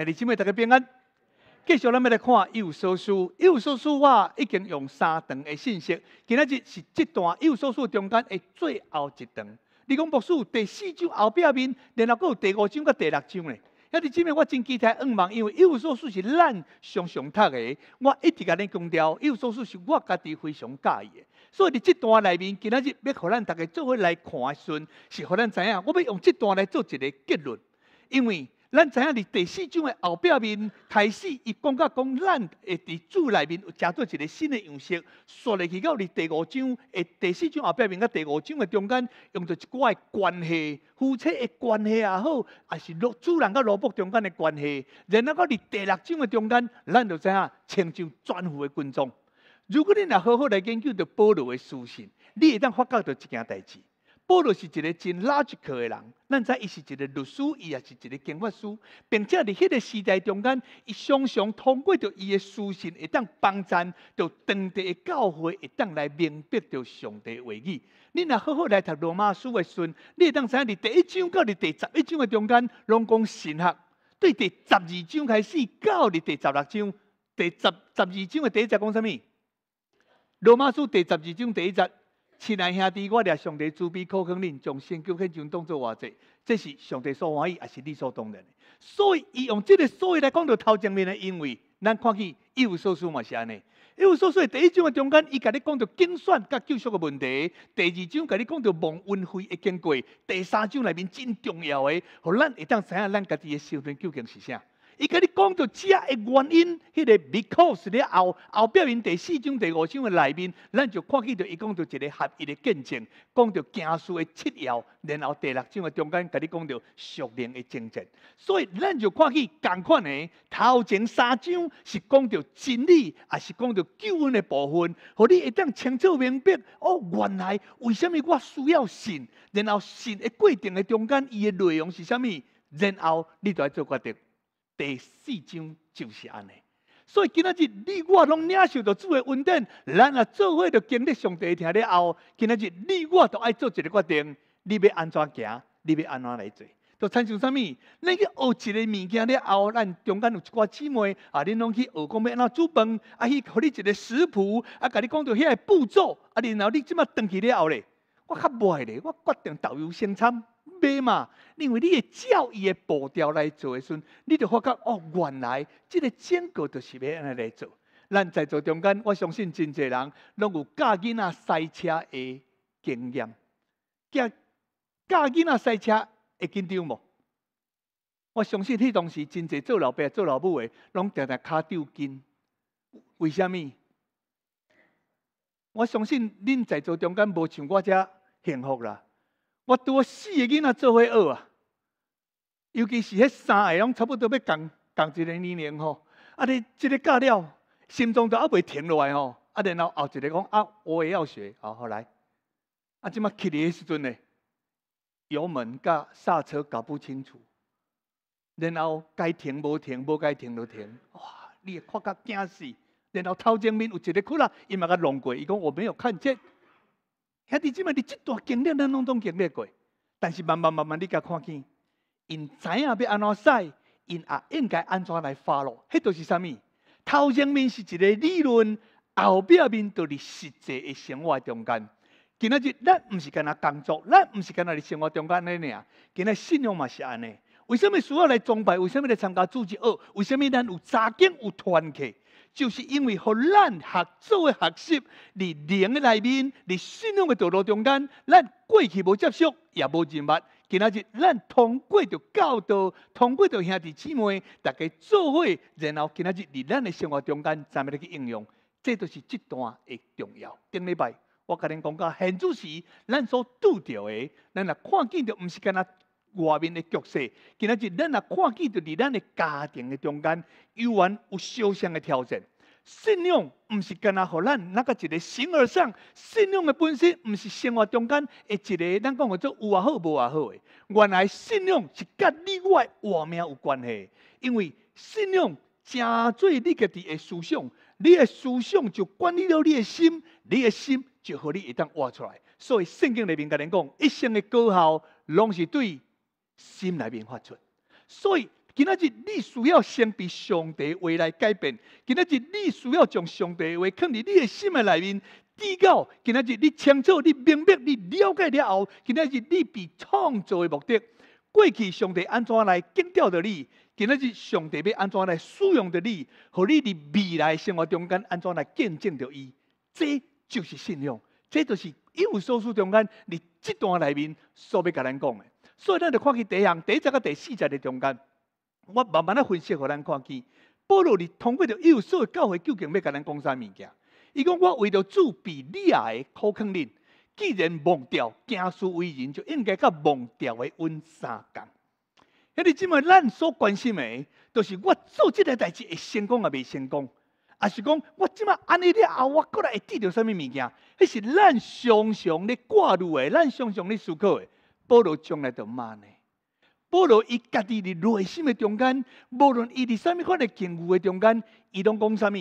诶，你准备大家平安，继续咱要来看《伊无所书》，《伊无所书》我已经用三段诶信息，今仔日是这段《伊无所书》中间诶最后一段。你讲博士第四章后壁面，然后佫有第五章佮第六章诶。遐伫即备我真期待，唔忙，因为《伊无所书》是咱常常读诶，我一直甲你强调，《伊无所书》是我家己非常介意诶。所以伫即段内面，今仔日要互咱逐个做伙来看诶时阵，是互咱知影，我要用即段来做一个结论，因为。咱知影伫第四章的后壁面开始，伊讲到讲，咱会伫主内面有食做一个新的样式。续下去到伫第五章，诶，第四章后壁面甲第五章诶中间，用着一寡诶关系，夫妻诶关系也好，也是罗主人甲罗伯中间诶关系。然后到伫第六章诶中间，咱就知影成就专户诶群众。如果你若好好来研究着保罗诶书信，你会当发觉到一件代志。保罗是一个真 logical 的人，咱知伊是一个律师，伊也是一个经法师，并且伫迄个时代中间，常常通过着伊的书信，会当帮咱着当地的教会，会当来明白着上帝话语。恁若好好来读罗马书的时阵，你会当知影，伫第一章到伫第十一章的中间，拢讲神学；，对第十二章开始到伫第十六章，第十十二章的第一节讲啥物？罗马书第十二章第一节。亲爱兄弟，我俩上帝慈悲，可肯恁，将先救迄种当作话者，这是上帝所欢喜，也是理所当然。所以，伊用即个所以来讲到头前面的，因为咱看起一无所失嘛是安尼。一无所失，第一章的中间，伊甲你讲到竞选甲救赎的问题；第二章甲你讲到望恩惠、一经过；第三章内面真重要的，互咱会当知影咱家己的身份究竟是啥。伊甲你讲到食个原因，迄个 because 了后后，壁面第四章第五章诶内面，咱就看见到伊讲到一个合一诶见证，讲到行事诶七要，然后第六章诶中间甲你讲到属灵诶见证。所以咱就看起共款诶，头前三章是讲到真理，也是讲到救恩诶部分，互你一定清楚明白哦。原来为虾米我需要信？然后信诶规定诶中间，伊诶内容是啥物？然后你就来做决定。第四章就是安尼，所以今仔日你我拢领受到主的恩典，咱若做伙着经历上帝听了后，今仔日你我都爱做一个决定，你要安怎行，你要安怎来做，都产生啥物？你去学一个物件了后，咱中间有一寡姊问，啊，你拢去学讲要安怎煮饭，啊，去互你一个食谱，啊，甲你讲到遐步骤，啊，然后你即马转去了后咧，我较袂咧，我决定导游先参。袂嘛，因为你会照伊的步调来做时，你就发觉哦，原来即个结果就是要安尼来做。咱在座中间，我相信真侪人拢有教囡仔赛车的经验。教囡仔赛车会紧张无？我相信迄当时真侪做老爸做老母的，拢定定骹掉筋。为什物？我相信恁在座中间无像我遮幸福啦。我拄啊四个囡仔做伙学啊，尤其是迄三个拢差不多要同同一个年龄吼，啊，你一个教了，心中都还未停落来吼，啊，然后后一个讲啊，我也要学，好来，啊，即马骑的时阵呢，油门甲刹车搞不清楚，然后该停无停，无该停就停，哇，你会看甲惊死，然后头前面有一个窟啦，伊嘛甲弄过，伊讲我没有看见。兄弟即妹，喺即段经历咱拢总经历过，但是慢慢慢慢，你甲看见，因知影要安怎使，因也应该安怎来发落。迄著是啥物？头前面是一个理论，后壁面就是实际诶生活中间。今仔日，咱毋是跟那工作，咱毋是跟那伫生活中间安尼尔。今仔信仰嘛是安尼。为什物需要来崇拜？为什物来参加组织学？为什物咱有查根有团结？就是因为和咱合作的学习，伫灵诶内面，伫信仰诶道路中间，咱过去无接触，也无认物。今仔日咱通过着教导，通过着兄弟姊妹，大家做伙，然后今仔日伫咱诶生活中间，怎么入去应用，这都是一段诶重要。顶礼拜我甲恁讲到，现主时咱所拄着诶，咱若看见着，毋是干那。外面的局势，今仔日咱也看见就伫咱的家庭的中间，有很有小伤的挑战。信仰毋是干呐，互咱那个一个形而上信仰的本身，毋是生活中间嘅一个咱讲叫做有啊好，无啊好诶，原来信仰是甲你我活命有关系，因为信仰真侪你家己的思想，你的思想就管理了你的心，你的心就互你会当活出来。所以圣经里面甲你讲，一生的高效，拢是对。心里面发出，所以今仔日你需要先被上帝话来改变，今仔日你需要将上帝话垦伫你的心的内面，知道，今仔日你清楚、你明白、你了解了后，今仔日你被创造的目的，过去上帝安怎来建造着你，今仔日上帝要安怎来使用着你，和你伫未来生活中间安怎来见证着伊，这就是信仰，这就是一五所处中间，你这段内面所要甲咱讲的。所以咱就看起第一项、第一节个、第四节的中间，我慢慢仔分析，互咱看见。保罗哩通过着耶稣的教会究竟要甲咱讲啥物件？伊讲我为着主比亚的苦肯恁，既然忘掉惊稣为人，就应该甲忘掉的阮三共。迄你即卖咱所关心的，就是我做即个代志会成功啊未成功？啊，是讲我即卖安尼了后，我过来会得到啥物物件？迄是咱常常咧挂虑的，咱常常咧思考的。保罗将来就骂呢。保罗伊家己伫内心的中间，无论伊伫啥物款的境遇的中间，伊拢讲啥物。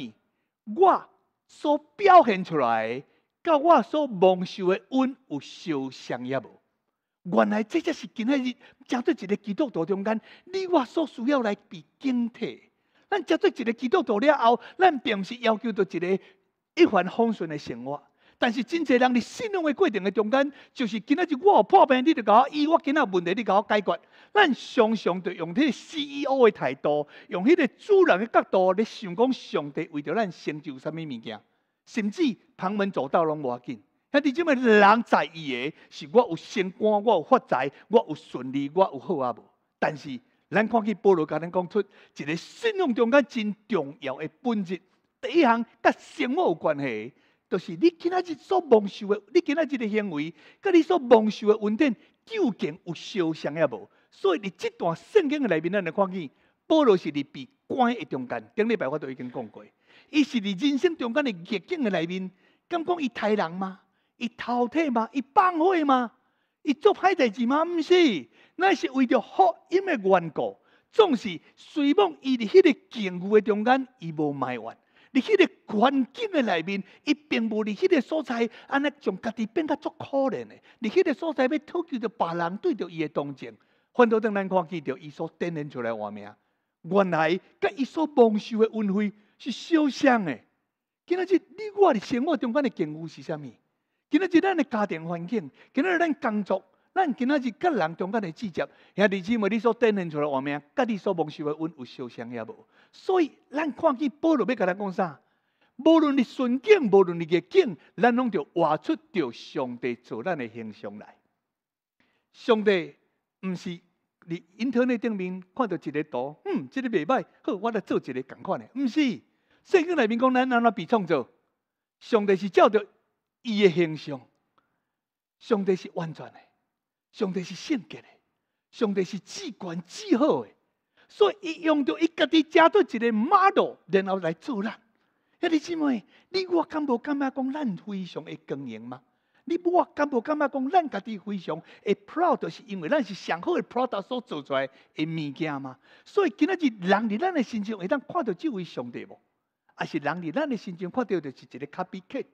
我所表现出来，甲我所蒙受的恩有相像也无？原来这只是今日一，只做一个基督徒中间，你我所需要来被警惕。咱只做一个基督徒了后，咱并毋是要求到一个一帆风顺的生活。但是真侪人伫信仰诶过程嘅中间，就是今仔日我有破病，你就我医；我今仔日问题，你甲我解决。咱常常著用迄个 C E O 嘅态度，用迄个主人诶角度咧想讲，上帝为着咱成就啥物物件，甚至旁门左道拢无要紧。兄弟只妹，人在意诶是我有升官，我有发财，我有顺利，我有好啊无？但是，咱看去，保罗甲咱讲出一个信仰中间真重要诶本质，第一项甲生活有关系。就是你今仔日所梦想的，你今仔日的行为，甲你所梦想的稳定，究竟有相像无？所以你这段圣经的内面，咱来看见，保罗是伫被关的中间，顶礼拜我都已经讲过，伊是伫人生中间的逆境的内面。敢讲伊太人吗？伊偷摕吗？伊放火吗？伊做歹代志吗？毋是，那是为着福音的缘故，总是虽望伊伫迄个境遇的中间，伊无埋怨。伫迄个环境诶内面，伊并无伫迄个所在，安尼将家己变甲足可怜诶。伫迄个所在要讨求着别人对着伊诶同情，反倒等咱看见着伊所展现出来画面，原来甲伊所蒙受诶恩惠是相像诶。今仔日你我诶生活中间诶景物是虾米？今仔日咱诶家庭环境，今仔日咱工作。咱今仔日甲人中间的聚焦，兄弟姊妹，你所展现出来画面，甲你所梦想的恩有相像抑无？所以，咱看见保罗要甲咱讲啥？无论你顺境，无论你逆境，咱拢着活出着上帝做咱的形象来。上帝毋是伫因头内顶面看到一个图，嗯，这个未歹，好，我来做一个共款的，毋是圣经内面讲，咱安怎被创造，上帝是照着伊的形象，上帝是完全的。上帝是圣洁的，上帝是至关至好的，所以伊用到伊家己加到一个 model，然后来做人。兄弟姐妹，你我敢无感觉讲咱非常的经营吗？你我敢无感觉讲咱家己非常的 proud，就是因为咱是上好的 product 所做出来的物件吗？所以今仔日人伫咱的心中会当看到即位上帝无？还是人伫咱的心中看到就是一个 copycat？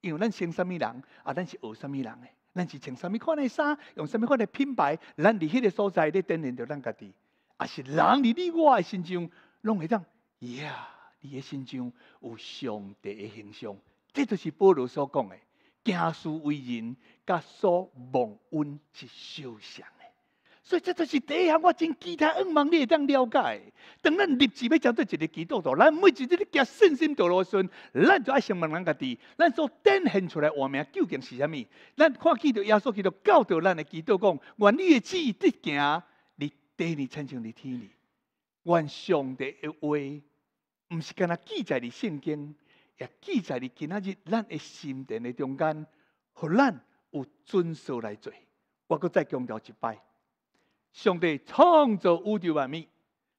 因为咱生什么人啊？咱是学什么人诶？咱是穿什么款的衫，用什么款的品牌，咱伫迄个所在，咧锻炼着咱家己。啊，是人伫你我的身上，拢会当，呀，你诶身上有上帝诶形象，这就是保罗所讲诶：行事为人，甲所忘恩是受像。所以，这就是第一项。我真其他恩望你会当了解。当咱立志要找到一个基督徒，咱每一日刻行信心道路时，咱就爱先问咱家己，咱所展现出来画面究竟是什么？咱看基督耶稣基督教导咱的基督徒讲：，愿你的旨意得行，你地里亲像立天里。愿上帝的话，毋是甘呐记载喺圣经，也记载喺今日咱的心田的中间，互咱有遵守来做。我再强调一摆。上帝创造宇宙万物，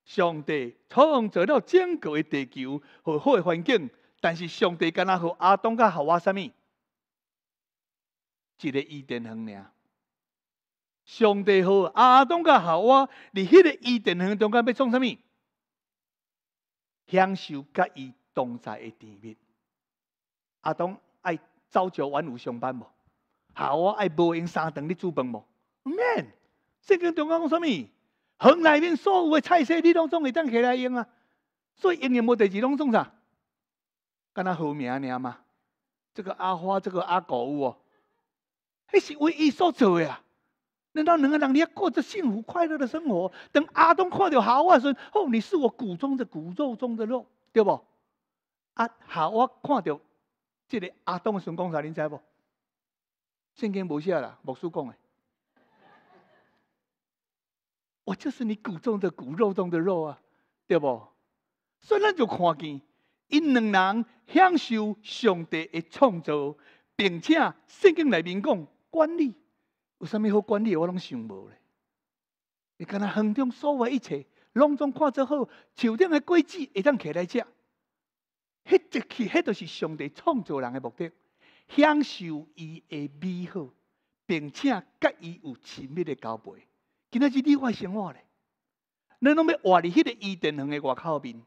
上帝创造了整个的地球和好的环境，但是上帝敢若和阿东甲好我什物？一个伊甸园尔。上帝和阿东甲好我，伫迄个伊甸园中间要创什物？享受甲伊同在的甜蜜。阿东爱朝九晚五上班无？好我爱无闲三顿咧煮饭无毋免。圣经中间讲什么？恒内面所有的菜色，你拢种会当起来用啊。所以永远无第二种种啥，干那好命尔嘛。这个阿花，这个阿狗哦，还是唯一所走呀。难道能够让你过着幸福快乐的生活？等阿东看到好外孙，哦，你是我骨中的骨肉中的肉，对不？啊，好，我看到这里阿东想讲啥，你知不？圣经无写了，牧师讲嘅。我就是你骨中的骨肉中的肉啊，对不？所以咱就看见，因两人享受上帝的创造，并且圣经里面讲管理，有啥物好管理，我拢想无咧。你看若横中所有一切，拢总看作好。树顶的果子，会当起来食。迄一去，迄就是上帝创造人的目的，享受伊的美好，并且甲伊有亲密的交配。今仔日例诶生活咧，恁拢要活伫迄个伊甸园诶外口面，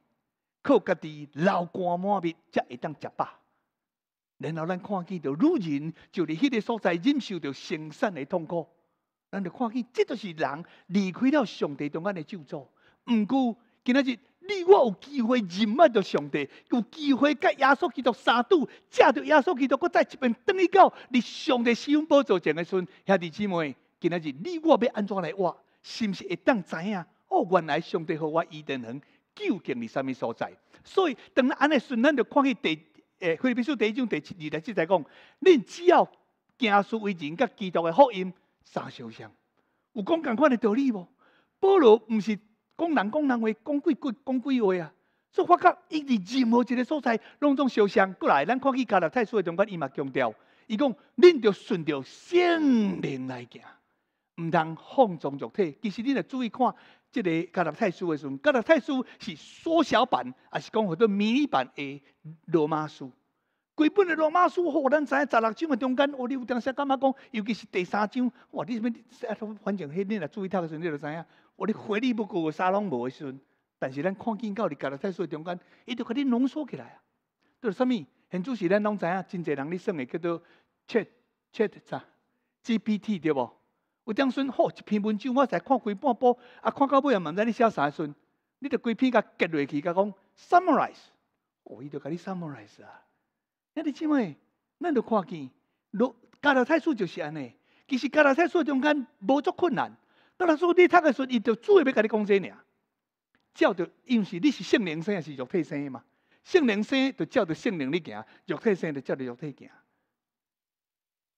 靠家己流汗满面才会当食饱。然后咱看见着女人，就伫迄个所在忍受着生产诶痛苦。咱就看见，这都是人离开了上帝中间诶救助。毋过，今仔日你我有机会认麦着上帝，有机会甲耶稣基督三度，见着耶稣基督，我再一面等你到你上帝施恩宝座前诶时，兄弟姊妹。今仔日，你我要安怎来活？是毋是会当知影？哦，原来上帝和我伊定能究竟是啥物所在？所以，当咱安尼顺，咱就看去第，诶，菲律宾书第一章第七二节才讲，恁只要行事为人甲基督诶福音三烧箱，有讲共款诶道理无？保罗毋是讲人讲人话，讲鬼鬼讲鬼话啊！所以发觉伊伫任何一个所在，拢总烧伤。过来，咱看去加拿大太书诶，中间伊嘛强调，伊讲恁着顺着圣灵来行。毋通放纵肉体，其实你著注意看，即个《伽达太书》的时阵，《伽达太书》是缩小版，还是讲叫做迷你版的罗马书？规本的罗马书，吼，咱知十六章的中间，哦，你有当时感觉讲？尤其是第三章，哇！你什么反正你若注意读的时阵，你就知影，我你回力不够，我啥拢无的时阵。但是咱看见到《伽达太书》的中间，伊就甲你浓缩起来啊！著是什么？现主席咱拢知影，真济人咧算的叫做 Chat Chat 啊，GPT 对无？有两篇好一篇文章，我才看开半部，啊，看到尾也毋知你写啥顺，你著规篇甲结落去，甲讲 summarize。哦，伊著甲你 summarize 啊？那你知妹，咱著看见，如教拉太书就是安尼。其实教拉太书中间无足困难，拉丁书你读诶时，伊著主要要甲你讲这尔。着，的毋是你是性灵生还是肉体生的嘛？性灵生就照着性灵咧行，肉体生就照着肉体行。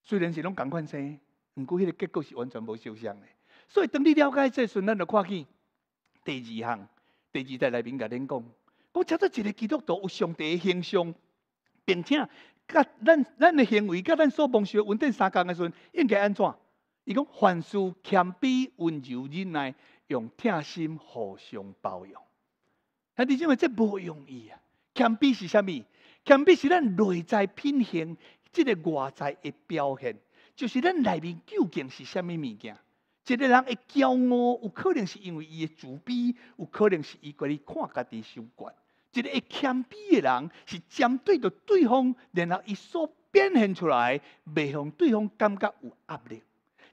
虽然是拢共款生。毋过，迄个结果是完全无相像的。所以，当你了解这阵，咱就看见第二项，第二在内面甲恁讲，讲吃做一个基督徒有上帝的形象，并且，甲咱咱的行为，甲咱所梦想稳定三工的时阵，应该安怎？伊讲凡事谦卑温柔忍耐，用贴心互相包容。兄弟姐妹，这无容易啊！谦卑是啥物？谦卑是咱内在品行，即个外在的表现。就是咱内面究竟是虾米物件？一个人会骄傲，有可能是因为伊的自卑，有可能是伊家己看家己伤悬。一个会谦卑的人，是针对着对方，然后伊所表现出来，袂让对方感觉有压力。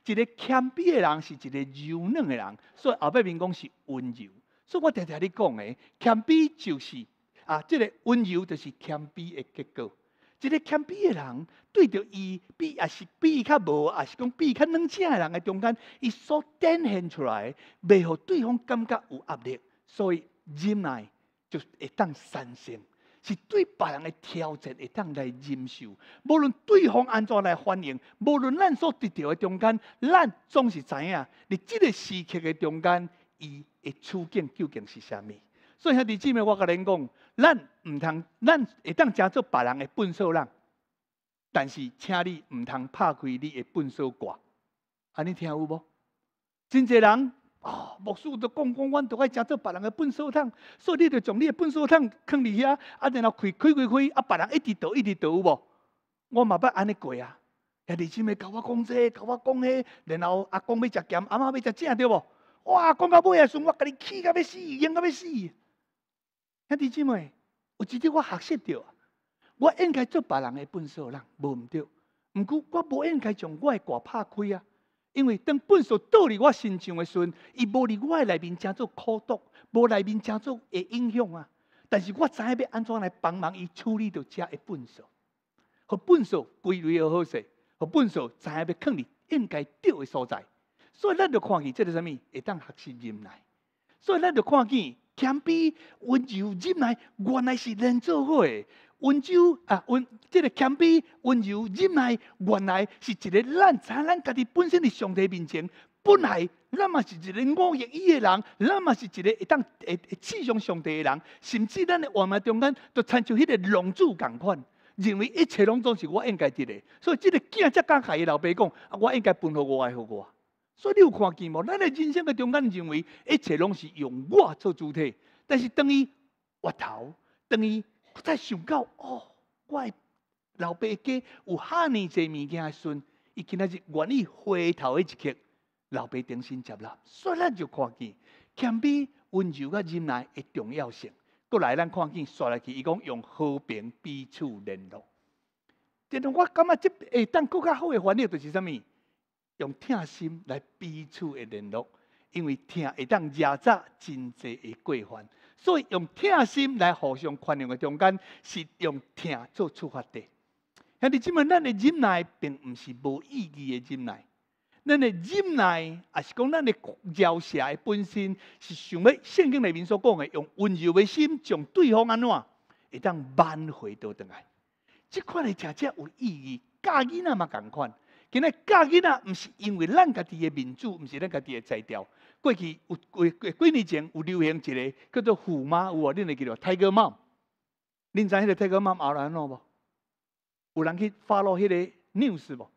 一个谦卑的人，是一个柔嫩的人，所以后壁面讲是温柔。所以我常常咧讲诶，谦卑就是啊，这个温柔就是谦卑的结果。一个谦卑的人，对着伊，比也是比较无，也是讲比较软静的人的中间，伊所展现出来，未互对方感觉有压力，所以忍耐就会当生性，是对别人的挑战会当来忍受。无论对方安怎来反应，无论咱所得到的中间，咱总是知影，伫即个时刻的中间，伊的处境究竟是啥物？所以兄弟姊妹，我甲你讲。咱毋通，咱会当食做别人的粪扫人，但是请你毋通拍开你的粪扫盖。安尼听有无？真侪人哦，无事都讲讲，阮都爱食做别人的粪扫桶，所以你著将你的粪扫桶放伫遐，啊！然后开开开开，啊，别人一直倒，一直倒有无？我嘛捌安尼过啊，兄弟姊妹，甲我讲这，甲我讲迄，然后阿公要食咸，阿妈要食正，对无？哇，讲到尾啊，阵，我甲你气甲要死，冤甲要死。兄弟姊妹，有一道我学习到啊，我应该做别人嘅粪扫人，无毋对。毋过我无应该将我的歌拍开啊，因为当粪扫倒伫我身上的时阵，伊无伫我嘅内面，成做苦毒，无内面成做会影响啊。但是我知影要安怎来帮忙伊处理到遮的粪扫，互粪扫归类好势，互粪扫知影要放伫应该对的所在。所以咱要看见，即个啥物，会当学习忍耐。所以咱要看见。谦卑、温柔忍耐，原来是能做伙的。温柔啊，温这个谦卑、温柔忍耐，原来是一个咱在咱家己本身的上帝面前。本来，咱嘛是一个五亿亿的人，咱嘛是一个会当会会刺向上帝的人，甚至咱的话嘛中间都参照迄个龙子共款，认为一切拢总是我应该的咧。所以即个囝才敢甲伊老爸讲，我应该分互我爱互我。所以你有看见无？咱的人生的中间认为一切拢是用我做主体，但是当伊回头，当伊再想到哦，怪老百家有哈尼侪物件时阵，伊今仔日愿意回头的一刻，老爸重新接纳，所以咱就看见，谦卑、温柔、甲忍耐的重要性。过来咱看见，刷来去伊讲用和平、彼此联络，即个我感觉即下当更较好诶反应就是啥物？用疼心来彼出的联络，因为疼会当压榨真济的过患，所以用疼心来互相宽容的中间，是用疼做出发点。兄弟姊妹，咱的忍耐并毋是无意义的忍耐，咱的忍耐也是讲咱的饶舌的本身是想要圣经里面所讲的，用温柔的心将对方安怎会当挽回到上来？即款的恰恰有意义，教囡仔嘛同款。今仔教囡仔，毋是因为咱家己嘅民主，毋是咱家己嘅才调。过去有，几几几年前有流行一个叫做虎妈，有啊，恁会记得泰戈妈？恁知迄个泰戈妈”阿兰咯无？有人去发落迄个 news 无？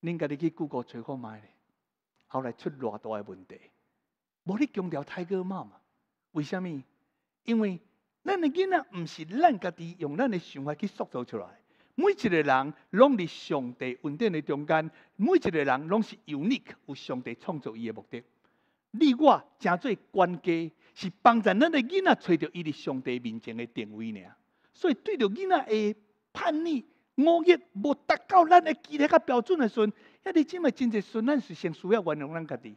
恁家己去 google 找看卖咧，后来出偌大嘅问题。无你强调泰戈妈嘛？为什么？因为咱嘅囡仔毋是咱家己用咱嘅想法去塑造出来。每一个人拢伫上帝恩典的中间，每一个人拢是 unique，有上帝创造伊的目的。你我正做管家，是帮助咱的囡仔找着伊伫上帝面前的定位尔。所以对着囡仔的叛逆、恶逆，无达到咱的期待甲标准的时，迄个姊妹真侪时，咱是先需要原谅咱家己，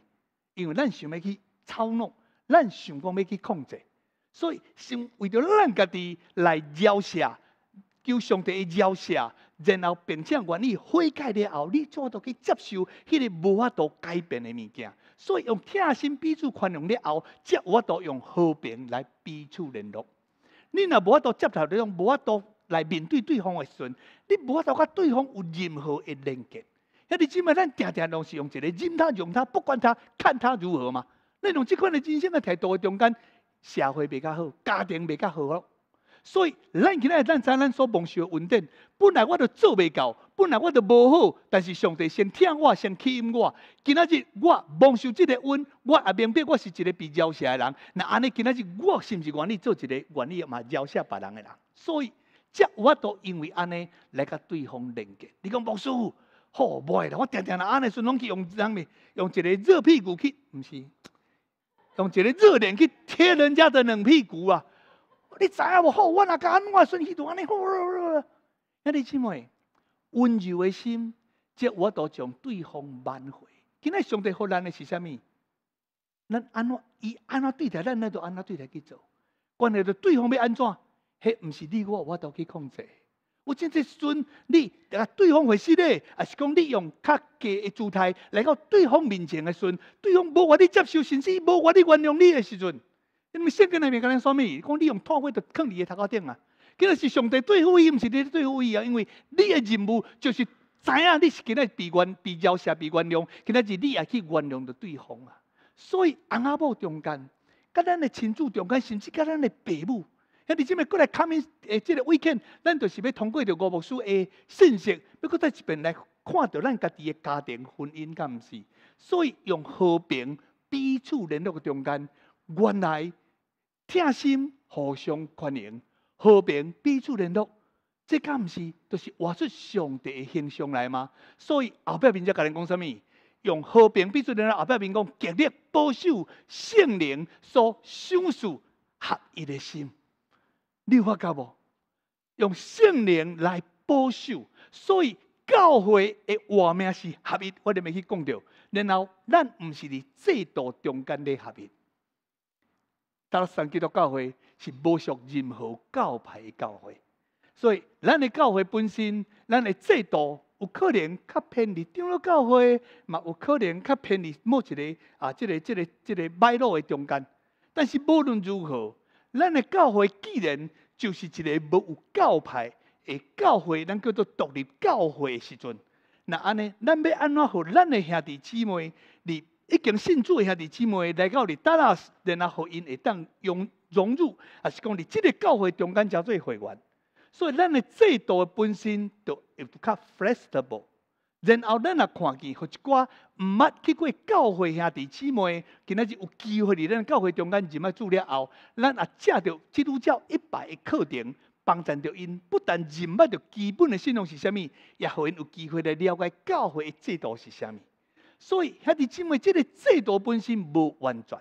因为咱想要去操弄，咱想讲要去控制，所以先为着咱家己来饶舌。求上帝的饶恕，然后并且愿意悔改了后，你才多去接受迄个无法度改变的物件。所以用贴心彼此宽容了后，才我度用和平来彼此联络。你若无法度接受这种无法度来面对对方的时，你无法度甲对方有任何的连接。迄你今麦咱定定拢是用一个忍他容他不管他看他如何嘛？你用即款的真心的态度中间，社会未较好，家庭未较好咯。所以，咱今日咱知咱所蒙受的恩典，本来我都做未到，本来我都无好，但是上帝先听我，先吸引我。今仔日我蒙受这个恩，我也明白我是一个被饶舌的人。那安尼，今仔日我是不是愿意做一个愿意嘛饶舌别人的人？所以，则我都因为安尼来甲对方连接。你讲不舒服？好，袂啦，我常常啦安尼，顺拢去用人物？用一个热屁股去，毋是？用一个热脸去贴人家的冷屁股啊！你知影无好？我那讲，我顺序就安尼。那你知道温柔的心，这我都将对方挽回。今仔上帝好咱的是啥物？咱安怎？伊安怎对待咱，咱就安怎对待去做。关系到对方要安怎，迄毋是？你我我都去控制。有今这阵，你对方回事呢？也是讲你用较低的姿态来到对方面前的时阵？对方无愿意接受甚至无愿意原谅你的时阵。因为圣经里面讲咱说咪，讲你用唾火就坑你的头壳顶啊！吉个是上帝对付伊，毋是你对付伊啊？因为你的任务就是知影你是给咱被冤、被饶下、被原谅，今仔是你也去原谅着对方啊。所以阿仔某中间，甲咱的亲子中间，甚至甲咱的爸母，喺你即边过来看面诶，即个 weekend，咱就是要通过着五本书诶信息，要搁再一遍来看到咱家己的家庭婚姻敢毋是？所以用和平彼此联络的中间，原来。贴心，互相宽容，和平彼此联络，这敢毋是就是活出上帝的形象来吗？所以后壁面则甲恁讲什物？用和平彼此联络。后壁面讲极力保守圣灵所享受合一的心，你有发觉无？用圣灵来保守，所以教会的话命是合一。我哋咪去讲到，然后咱毋是伫制度中间咧合一。达三基督教会是无属任何教派的教会，所以咱的教会本身，咱的制度有可能较偏离长老教会，嘛有可能较偏离某一个啊，这个、这个、这个脉络的中间。但是无论如何，咱的教会既然就是一个没有教派的教会，咱叫做独立教会的时阵，那安尼，咱要安怎互咱的兄弟姊妹已经信主的兄弟姊妹来到你这啊，然后因会当融融入，也是讲你即个教会中间交做会员，所以咱的制度本身就会较 flexible。然后咱也看见，互一寡毋捌去过教会兄弟姊妹，今仔日有机会伫咱教会中间入来住了后，咱也借着基督教一百课程，帮助着因，不但认捌着基本的信仰是啥物，也互因有机会来了解教会制度是啥物。所以，哈！你因为这个制度本身无完全，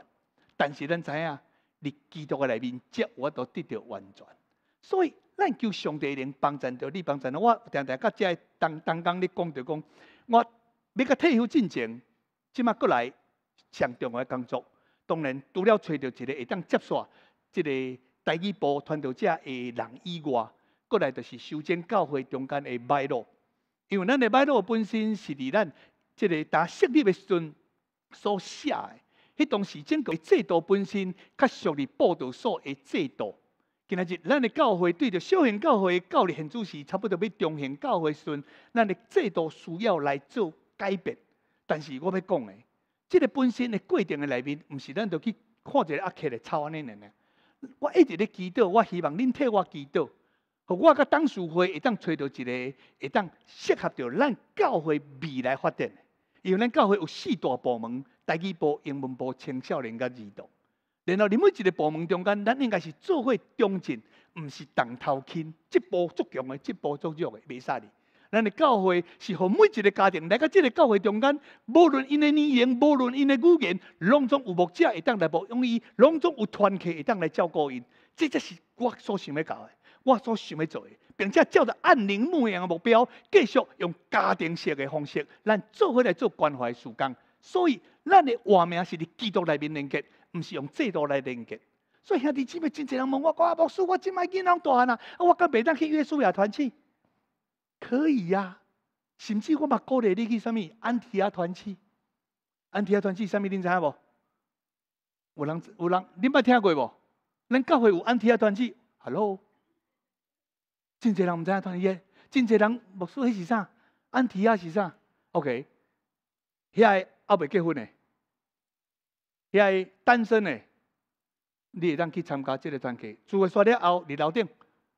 但是咱知影，你基督个内面接，我都得到完全。所以，咱叫上帝能帮助到你帮助到我。常常甲个当当刚咧讲着讲，我要甲退休进前，即马过来上重要个工作。当然，除了找到一个会当接续、即个第二部传道者个人以外，过来就是修建教会中间个脉络。因为咱的脉络本身是离咱。即个当设立诶时阵所写诶，迄当时整个制度本身较属于报道所诶制度。今日咱的教会对着小型教会的教理现主席，差不多要中型教会时阵，咱的制度需要来做改变。但是我要讲诶，即个本身诶过程诶内面，毋是咱着去看一个阿客来抄安尼的呢。我一直咧祈祷，我希望恁替我祈祷，互我甲董事会会当找到一个会当适合着咱教会未来发展。因为咱教会有四大部门，大祭部、英文部、青少年甲儿童。然后每一个部门中间，咱应该是做伙中进，毋是重头轻。一步足强的，一步足弱的，袂使哩。咱的教会是互每一个家庭来到即个教会中间，无论因的年龄，无论因的语言，拢总有目者会当来用，伊，拢总有团体会当来照顾因。这才是我所想要教的，我所想要做的。并且照着按灵牧羊的目标，继续用家庭式的方式，咱做伙来做关怀事工。所以，咱的活命是伫基督内面连接，毋是用制度来连接。所以兄弟姊妹真侪人问我：，我啊牧师，我即摆囡仔大汉啊！我敢袂当去约束亚团去？可以啊，甚至我嘛鼓励你去，什物安提亚团去？安提亚团去，什恁知影无？有人有人，你捌听过无？恁教会有安提亚团去？Hello。真侪人毋知影团体，真侪人目屎迄是啥？安提啊是啥？OK，遐还未结婚诶，遐单身诶，你会当去参加即个团体？住完山了后，伫楼顶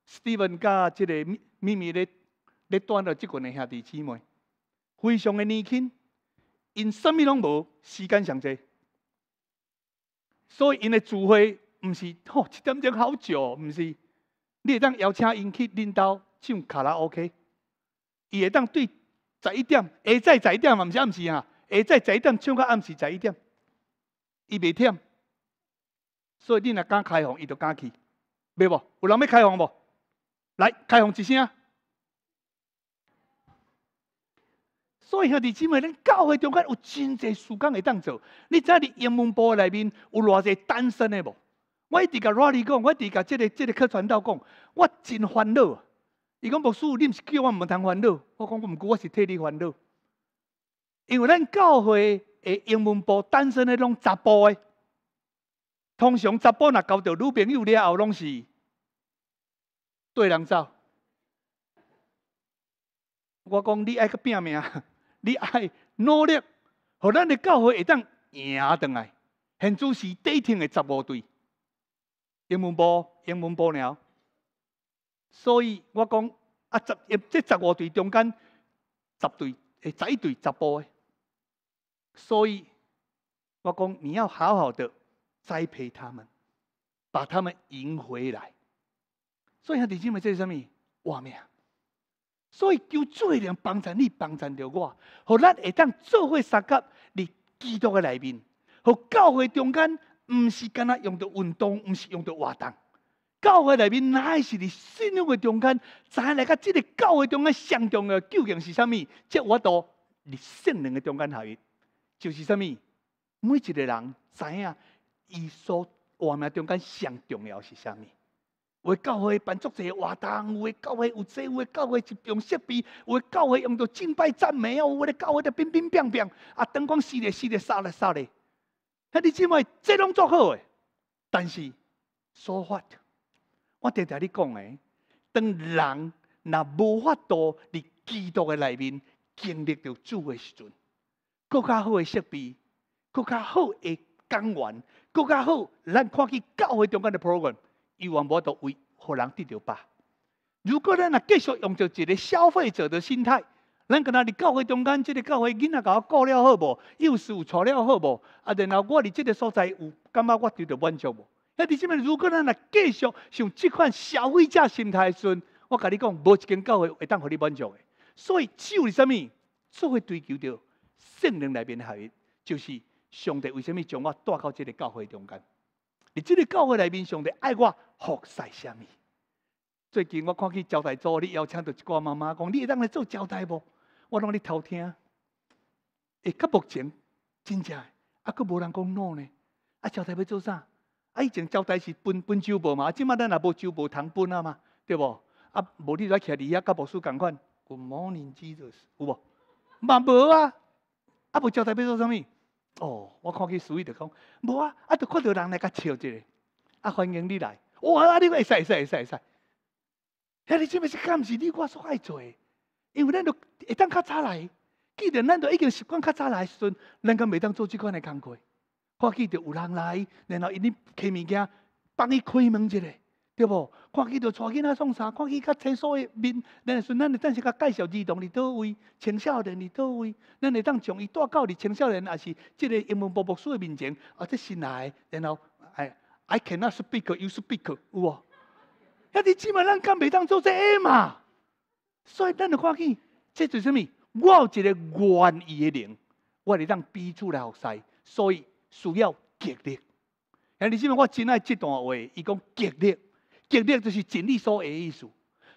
，Steven 甲即个咪咪咧咧端着即群诶兄弟姊妹，非常诶年轻，因啥物拢无，时间上侪，所以因诶聚会毋是吼，七点钟好久，毋是。你会当邀请因去领导唱卡拉 OK，伊会当对十一点下再十一点嘛？毋是暗时啊？下再十一点唱到暗时十一点，伊袂忝。所以你若敢开放，伊就敢去，袂无？有人要开放无？来，开放一声所以兄弟姊妹，恁教会中间有真侪时间会当做。你知影伫英文部内面有偌侪单身的无？我一直甲罗尼讲，我一直甲即个即个客传道讲，我真烦恼。伊讲牧师，你毋是叫我毋通烦恼？我讲毋过我是替你烦恼，因为咱教会诶英文部单身诶拢查甫诶，通常查甫若交到女朋友了后，拢是对人走。我讲你爱去拼命，你爱努力，互咱诶教会会当赢倒来。现主是底层诶查波队。英文播，英文播了，所以我讲啊，十这十五队中间十队诶，十一队十播诶，所以我讲你要好好的栽培他们，把他们赢回来。所以兄弟姐妹，这是什么话咩？所以求主的人帮助你，帮助到我，让咱会当做伙相加伫基督的内面，互教会中间。毋是干哪用着运动，毋是用着活动。教会内面哪会是伫信仰的中间？知影来个即个教会中间上重要究竟是啥物？这我都伫信仰的中间合一，就是啥物？每一个人知影，伊所活命中间上重要是啥物？有诶教会办做些活动，有诶教会有这，诶教会一众设备，有诶教会用着敬拜赞美哦，诶教会着乒乒乓乓啊，灯光熄咧熄咧，煞咧煞咧。那你只卖这拢做好诶，但是说法，我常常你讲诶，当人若无法度伫基督诶内面经历到主诶时阵，更较好诶设备，更较好诶讲员，更较好，咱看起教会中间诶 program，伊望无多为，互人得着吧？如果咱若继续用着一个消费者的心态，咱今日伫教会中间，即个教会囡仔甲我顾了好无？幼师有带了好无？啊，然后我伫即个所在有感觉，我得到满足无？那你们如果咱若继续像即款消费者心态时，我甲你讲，无一间教会会当互你满足。所以只有啥物，只会追求到圣灵内面的合一。就是上帝为什物将我带到即个教会中间？伫即个教会内面，上帝爱我，服侍啥物？最近我看去招待组，你邀请到一寡妈妈，讲你会当来做招待无？我拢咧偷听，诶，较目前，真正，啊，佫无人讲 no 呢。啊，招待要做啥？啊，以前招待是分分周报嘛，啊，即摆咱也无周报通分啊嘛，对无？啊，无你来徛伫也甲无输共款。Good morning, Jesus，有无？嘛无啊！啊，无招待要做啥物？哦，我看去书伊就讲，无啊，啊，就看到人来甲笑一个，啊，欢迎你来。哇，啊，你讲，会使会使会使会使。啊，你即备是毋是，你我煞爱做诶？因为咱都会当较早来，既然咱都已经习惯较早来时阵，咱家袂当做即款的工课。看记得有人来，然后伊呢摕物件帮伊开门一下，对无？看记得带囡仔送啥，看见甲厕所的面，然后时阵咱暂时甲介绍儿童伫倒位，青少年伫倒位，咱会当将伊带到伫青少年，也是即个英文博博书的面前，啊，即新来，然后哎，I cannot speak, you speak，有无？遐你即码咱敢袂当做这嘛。所以咱就看见，这就是什么？我有一个愿意的人，我得让逼出来学习，所以需要激励。兄弟姐妹，我真爱这段话，伊讲激励，激励就是尽力所的意思。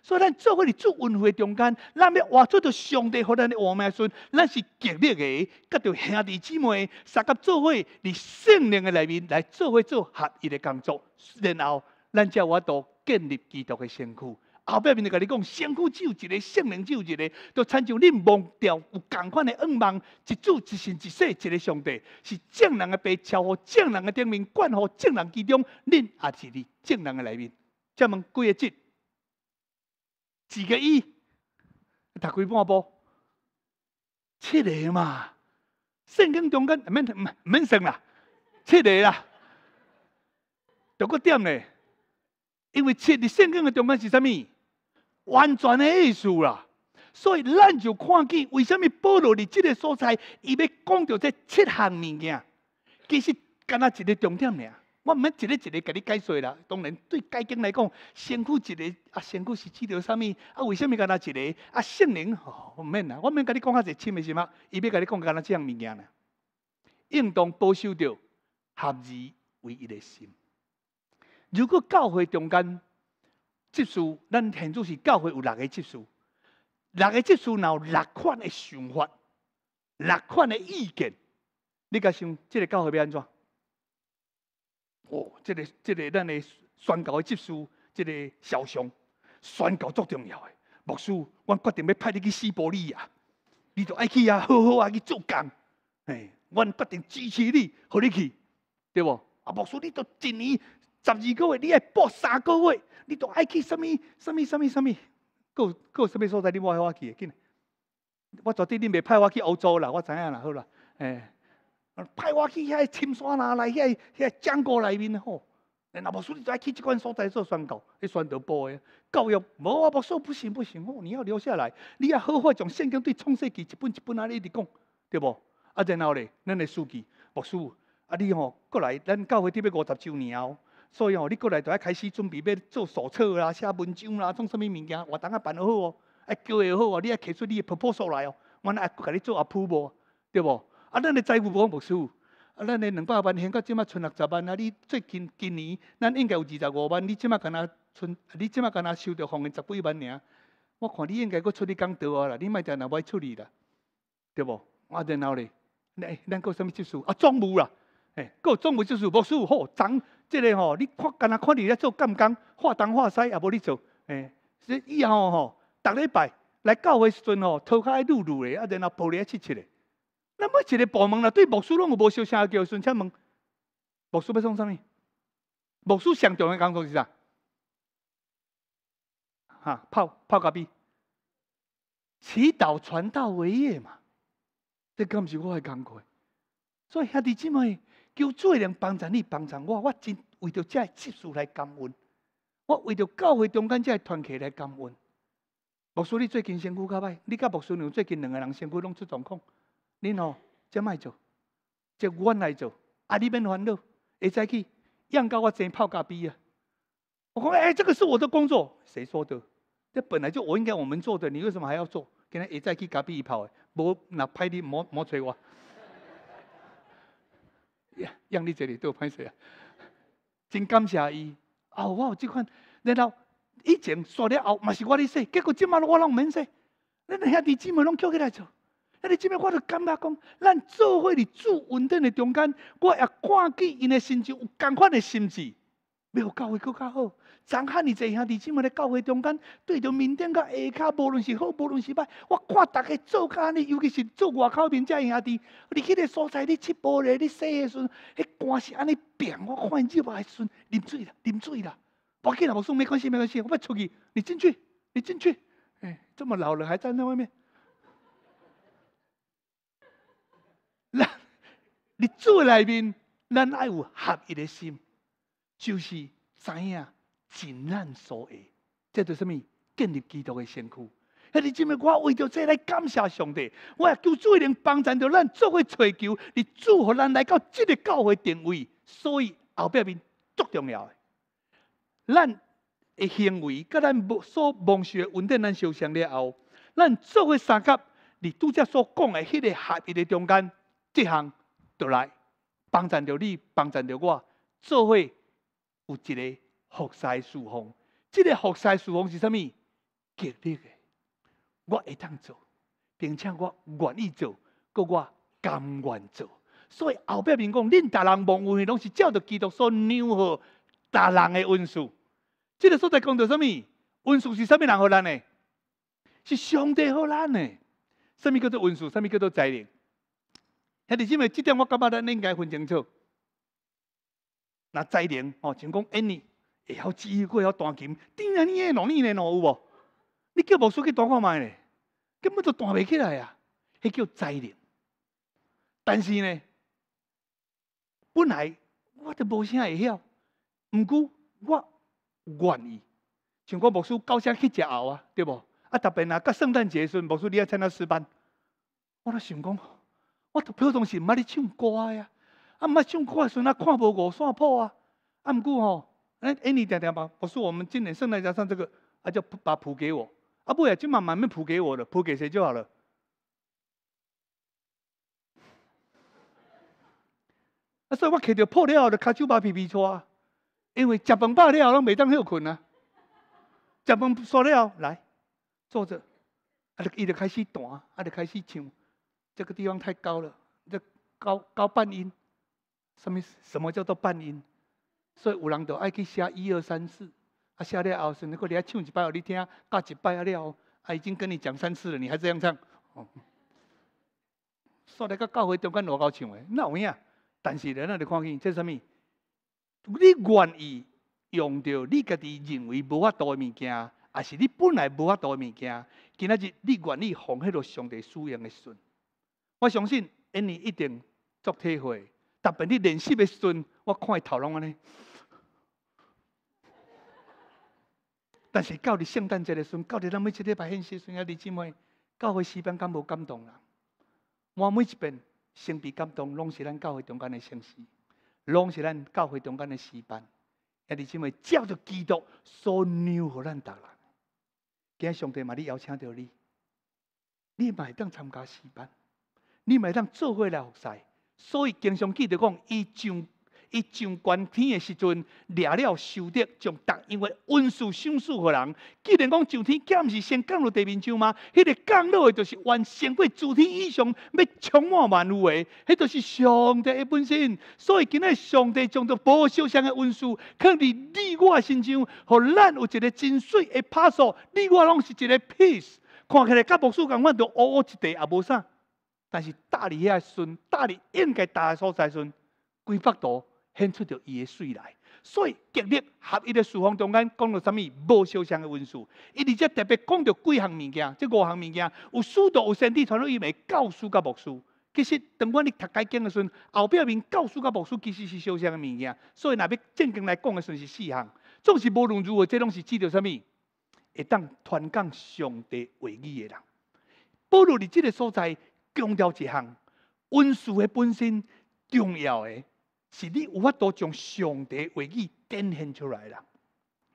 所以咱做伙伫做运会中间，咱要活出着上帝互咱的王命顺，咱是激励的。甲着兄弟姊妹，三家做伙伫圣灵的内面来做伙做合一的工作，然后咱才法度建立基督的身躯。后壁面就甲你讲，先苦只有一个，圣人只有一个，都参照恁忘掉有共款的恩望，一主、一神、一世、一个上帝，是正人个超乎正人的顶面，关乎正人之中，恁也是伫正人的内面。请问几个节？几个亿？读开半波，七个嘛？圣经中间免免免啦，七个啦。仲个点咧。因为七，伫圣经的中间是啥物？完全的意思啦，所以咱就看见为什么保罗伫即个所在，伊要讲到这七项物件，其实干若一个重点尔。我毋免一个一个甲你解释啦。当然，对解经来讲，先顾一个啊，先顾是指条啥物？啊，为什么干若一个？啊，能灵毋免啦，我免甲你讲较侪深的什么，伊要甲你讲干若即样物件呢？应当保守着合二为一诶心。如果教会中间，职事，咱现主是教会有六个职事，六个职事然有六款诶想法，六款诶意见。你甲想，即个教会要安怎？哦，即个即个咱诶宣告诶职事，即个肖像宣告足重要诶。牧师，阮决定要派你去西伯利亚，你就爱去啊，好好啊去做工。嘿，阮决定支持你，互你去，对无？啊，牧师，你都一年十二个月，你爱报三个月。你都爱去什物什物什物什么？搁搁什物所在？你派我去？诶，我绝对你未派我去欧洲啦，我知影啦，好啦，诶，派我去遐深山那来，遐遐江哥内面吼。那牧师，你最爱去这款所在做宣教，去宣德部的教育。无，啊，牧师不行不行哦，你要留下来。你要好好将圣经对创世纪一本一本啊，一直讲，对不？啊，然后咧，咱的书记牧师，啊，你哦过来，咱教会得要五十周年哦。所以哦，你过来就要开始准备要做手册啦、写文章啦、创什么物件，活动啊办好哦，哎，叫也好哦，你还要提出你的 proposal 来哦，我来给你做阿铺无，对无？啊，咱的财务我没收，啊，咱的两百万现到即嘛剩六十万，啊，你最近今年咱应该有二十五万，你即嘛敢若剩，你即嘛敢若收着红的十几万尔，我看你应该搁出去讲刀啊啦，你莫掉啦，卖出去啦，对无？啊，然后里？哎，咱搞什么技术？啊，总务啦，哎，搞总务技术没收好，装。这个吼，你看，干那看你咧做干工，化东化西，也无你做。诶，这以后吼，逐礼拜来教的时阵吼，头壳爱噜噜的，啊然后抱璃啊切切的。那么一个部门啦，对牧师拢无无少声叫，顺请问牧师要送啥物？牧师重要的工作是啥？哈，泡泡咖啡，祈祷传道为业嘛。这敢毋是我诶工具。所以兄弟姊妹。求做人帮助你，帮助我，我真为着这技术来感恩；我为着教会中间这团体来感恩。牧师，你最近身躯较歹，你甲牧师娘最近两个人身躯拢出状况，你哦，这卖做，这阮来做，啊，你免烦恼。会再去，杨高我真泡咖啡啊。我讲，哎，这个是我的工作，谁说的？这本来就我应该我们做的，你为什么还要做？今仔会再去咖啡一泡，无那派你莫莫催我。养你这里都歹势啊，真感谢伊。啊，我有这款，然后以前做了后，嘛是我咧说，结果今麦我拢免说，恁兄弟姊妹拢捡起来做。那你这边我都感觉讲，咱做伙伫主稳定的中间，我也看见因的心情，有同款的心智，要教会更较好。咱汉哩在兄弟姊妹咧教会中间，对着面顶甲下骹，无论是好，无论是歹，我看逐个做安尼，尤其是做外口面遮兄弟，你去个所在，你七步咧，你洗的时，迄汗是安尼变，我看入来个时，啉水啦，啉水啦，我紧啦，无送咩关系，咩关系，我要出去，你进去，你进去，哎，这么老了还站在外面，咱日子内面，咱爱有合一的心，就是知影。尽咱所为，即对啥物？建立基督的先躯。迄日今日我为着即来感谢上帝，我也求主能帮助到咱做伙追求，嚟祝福咱来到即个教会定位。所以后壁面足重要诶，咱的行为甲咱所梦想稳定咱受伤了后，咱做伙参加，伫拄则所讲诶迄个合一诶中间，即项就来帮助到你，帮助到我，做伙有一个。服侍属奉，即个服侍属奉是啥物？极力的，我会当做，并且我愿意做，搁我甘愿做。所以后壁面讲，恁逐人蒙恩，拢是照着基督所让和逐人的恩数。即个所在讲到啥物？恩数是物人互咱的？是上帝互咱的。啥物叫做恩数？啥物叫做财迄吓！是因为即点我感觉咱应该分清楚。若灾灵哦，像讲 any。会晓指，会晓弹琴，顶安尼诶两年诶喏有无？你叫牧师去弹看麦咧，根本就弹袂起来啊！迄叫灾难。但是呢，本来我都无啥会晓，毋过我愿意，像我牧师到遮去食教啊，对无？啊，特别啊，到圣诞节时，阵，牧师你啊参加诗班，我都想讲，我都平常时毋爱咧唱歌啊，啊，毋爱唱歌诶时，阵啊，看无五线谱啊，啊毋过吼。哎哎，你点点吧！我说我们今年圣诞加上这个，啊，就把谱给我。啊不呀，今晚慢面谱给我了，谱给谁就好了。所以我揹到破后，就开酒皮皮 P 车，因为食饭罢后，拢未当休困啊。食饭说了来坐着，啊，就伊就开始弹，啊，就开始唱。这个地方太高了，这高高半音，上面什么叫做半音？所以有人就爱去写一二三四，啊写了后，甚至够你唱一摆有你听，教一摆了了，啊已经跟你讲三次了，你还这样唱，哦，所以到教会中间偌够唱诶，那有影？但是人啊，你看见这什么？你愿意用到你家己认为无法度诶物件，啊是你本来无法度诶物件，今仔日你愿意奉迄落上帝使用诶时阵，我相信，因你一定作体会，特别你练习诶时阵，我看伊头拢安尼。但是到日圣诞节的时阵，到日咱每七礼拜献时阵，阿弟兄们教会四班敢无感动啊？我每一遍先被感动，拢是咱教会中间的圣诗，拢是咱教会中间的四班，阿弟兄们照着基督所牛给咱带来。今上帝嘛，你邀请到你，你咪当参加四班，你咪当做回来服侍。所以经常记得讲，伊上伊上关天的时阵，掠了收得，将答因为文书赏赐给人。既然讲上天，岂毋是先降落地面上吗？迄个降落的，就是万仙贵诸天以上要满万物诶迄就是上帝的本身。所以今日上帝将这护修上的文书，放伫你我身上，互咱有一个真水的拍数，你我拢是一个 peace。看起来甲牧师共款，都乌乌一块也无啥。但是大理遐系顺，大理应该大所在顺，几百多。显出着伊诶水来，所以极力合一个书房中间讲到啥物，无相像诶温书。伊而且特别讲着几项物件，即五项物件有速度有身体传入伊诶教书甲牧师。其实当阮咧读解经诶时阵，后壁面教书甲牧师其实是相像诶物件。所以若要正经来讲诶，时阵是四项，总是无论如何，这拢是指着啥物？会当传讲上帝话语诶人。不如伫即个所在强调一项，温书诶本身重要诶。是你有法度将上帝话语展现出来啦。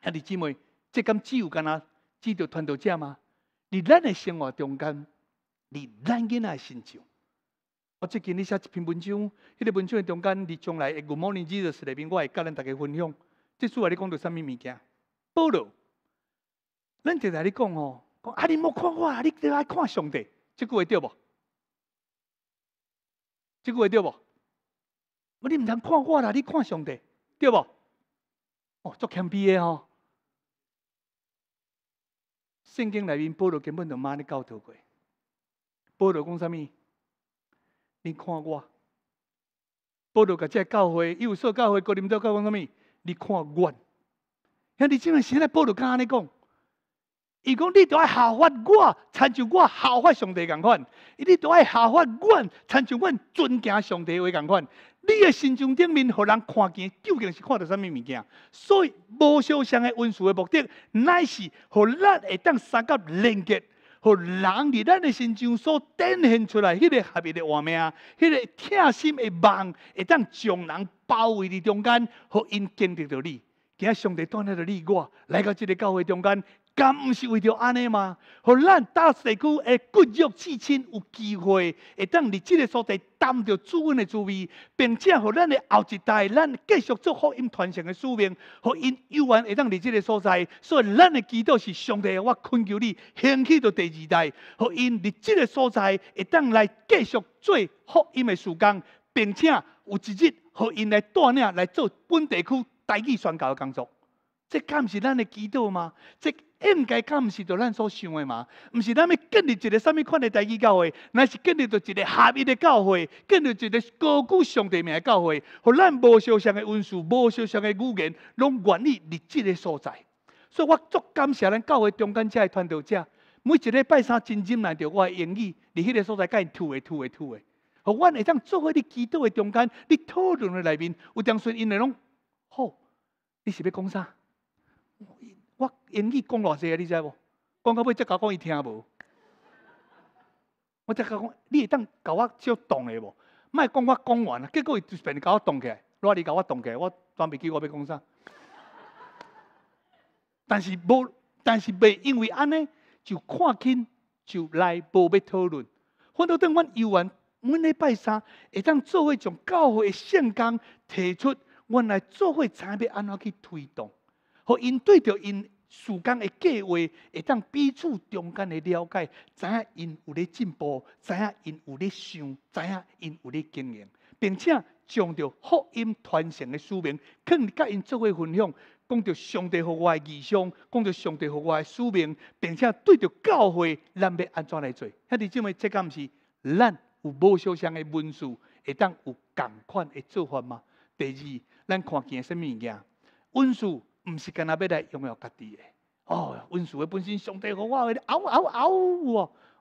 兄弟姊妹，这甘只有干若只着传到者吗？伫咱的生活中间，你咱囡仔身上，我最近你写一篇文章，迄个文章的中间，伫将来 Morning 某 e s u s 里边，我会甲恁大家分享。即这书里讲到啥物物件？保罗，咱就在哩讲哦，讲啊，你莫看我，你得来看上帝，即句话对无？即句话对无？你毋通看我啦，你看上帝，对无？哦，足谦卑诶吼圣经内面保罗根本就毋安尼教导过。保罗讲啥物？你看我。保罗甲即个教会，伊有所教会，哥林多教讲啥物？你看阮。兄弟姊妹，现在保罗敢安尼讲？伊讲，你著爱效法我，参照我效法上帝共款；，你著爱效法阮，参照阮遵行上帝话共款。你嘅心中顶面，互人看见，究竟是看到啥物物件？所以，无相像嘅温书嘅目的，乃是互咱会当三角连接，互人伫咱嘅心中所展现出来迄个合一嘅画面，迄个贴心嘅梦，会当将人包围伫中间，互因建立到你。今日上帝端喺着你我，来到即个教会中间。敢毋是为着安尼吗？互咱大地区诶骨肉至亲有机会会当伫即个所在担着主恩诶滋味，并且互咱诶后一代咱继续做福音传承诶使命，互因幼缘会当伫即个所在。所以咱诶祈祷是上帝，我恳求你兴起到第二代，互因伫即个所在会当来继续做福音诶事工，并且有一日互因来带领来做本地区代际宣告诶工作。这敢毋是咱诶祈祷吗？这？应该较毋是着咱所想诶嘛，毋是咱要建立一个什物款代志教会，乃是建立着一个合一诶教会，建立一个高举上帝名诶教会，互咱无相像诶文字、无相像诶语言，拢愿意立即嘅所在。所以我足感谢咱教会中间者、传道者，每一礼拜三真正来着我诶言语，伫迄个所在，甲伊吐诶吐诶吐诶，互我会当做伙伫祈祷诶中间，你讨论诶内面，有将声因会拢好，你是要讲啥？我英语讲偌济，你知无？讲到尾，再讲讲伊听无？我再讲讲，你会当甲我少动诶无？莫讲我讲完，啊，结果就是别人我动起来。若你甲我动起来，我全袂记我要讲啥。但是无，但是袂因为安尼就看轻，就来无要讨论。反倒等阮游完，阮礼拜三会当做伙种教会圣纲提出，阮来做会产品安怎去推动？互因对着因时间诶计划，会当彼此中间诶了解，知影因有咧进步，知影因有咧想，知影因有咧经营，并且将着福音传承诶使命，囥甲因做伙分享，讲着上帝互我诶意向，讲着上帝互我诶使命，并且对着教会咱要安怎来做？兄弟姊妹，这个毋是咱有无相像诶文书，会当有共款诶做法吗？第二，咱看见虾米物件文书？毋是干那要来拥有家己的。哦，温书的本身上帝互我的嗷嗷嗷，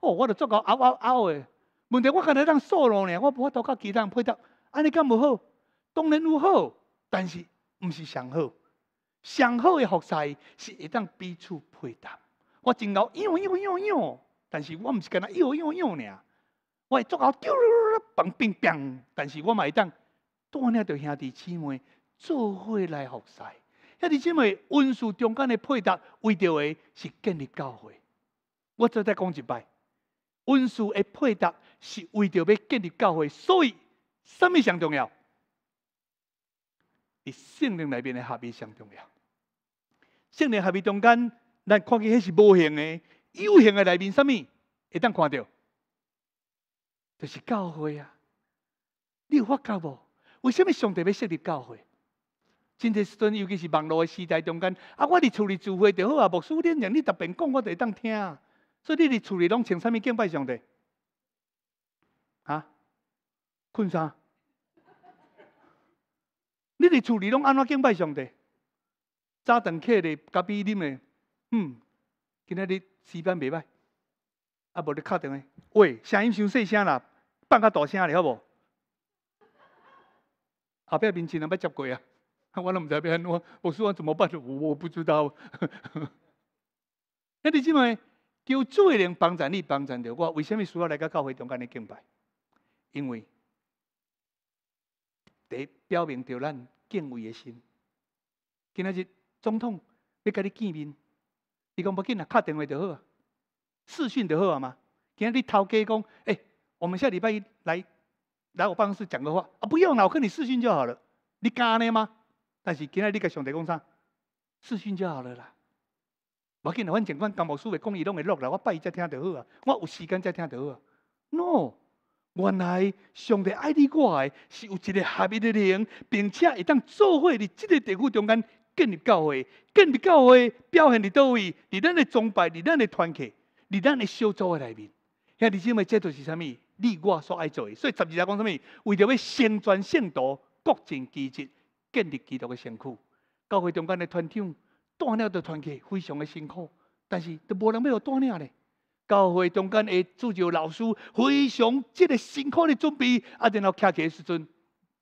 哦，我著足够嗷嗷嗷的。问题我干那当素罗呢，我无法度甲其他人配搭，安尼敢无好，当然有好，但是毋是上好。上好的服侍是会当彼此配搭，我真 𠰻𠰻𠰻𠰻，但是我毋是干那 𠰻𠰻𠰻 呢，我会足够丢丢丢棒边边，但是我嘛会当多念着兄弟姊妹做伙来服侍。迄个因为温书中间的配搭为着的是建立教会，我再再讲一摆，温书的配搭是为着要建立教会，所以什物上重要？伫圣灵内面的合一上重要。圣灵合一中间，咱看见迄是无形的，有形的内面什物会当看到，就是教会啊！你有发觉无？为什物上帝要设立教会？真时阵，尤其是网络的时代中间，啊，我伫厝里聚会就好啊。牧师，恁让恁随便讲，我就会当听啊。所以恁伫厝里拢穿啥物敬拜上帝？啊，困衫？你伫厝里拢安怎敬拜上帝？早顿起咧，咖啡啉嘞，嗯，今仔日时班袂歹，啊，无你敲电话。喂，声音伤细声啦，放较大声咧，好无？后壁面前人要接过啊？我拢唔知边，我我说怎么办？我我不知道。那你之外，叫主的人帮助你帮助着我为什么需要来个教会中间的敬拜？因为，第一表明着咱敬畏的心。今仔日总统要跟你见面，你讲不紧啊，敲电话就好啊，视讯就好啊嘛。今仔日头家讲，哎，我们下礼拜一来来我办公室讲个话啊，不用啦，我跟你视讯就好了。你敢呢吗？但是，今日你甲上帝讲啥？试训就好了啦。无要紧，反正我干木师会讲伊拢会落啦。我拜伊再听就好啊。我有时间再听就好啊。No，原来上帝爱你我，是有一个合一的灵，并且会当做伙伫即个地区中间建立教会、建立教会表现伫倒位，伫咱的崇拜、伫咱的团结，伫咱的小组内面。兄弟你妹，这都是啥物？你我所爱做，所以十二节讲啥物？为着要宣传圣道，各尽其职。建立基督嘅身躯。教会中间嘅团长带领着团契，非常嘅辛苦，但是都无人要带领咧。教会中间嘅主教老师，非常即个辛苦嘅准备，啊，然后徛的时阵，